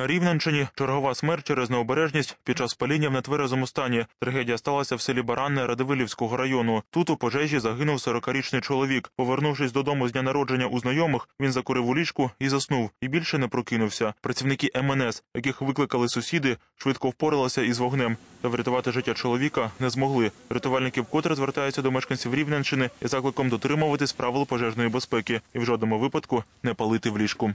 На Рівненщині чергова смерть через необережність під час паління в нетверезому стані. Трагедія сталася в селі Баранне Радивилівського району. Тут у пожежі загинув 40-річний чоловік. Повернувшись додому з дня народження у знайомих, він закурив у ліжку і заснув, і більше не прокинувся. Працівники МНС, яких викликали сусіди, швидко впоралися із вогнем. Та врятувати життя чоловіка не змогли. Рятувальники вкотре звертаються до мешканців Рівненщини із закликом дотримуватись правил пожежної безпеки і в жодному випадку не палити в ліжку.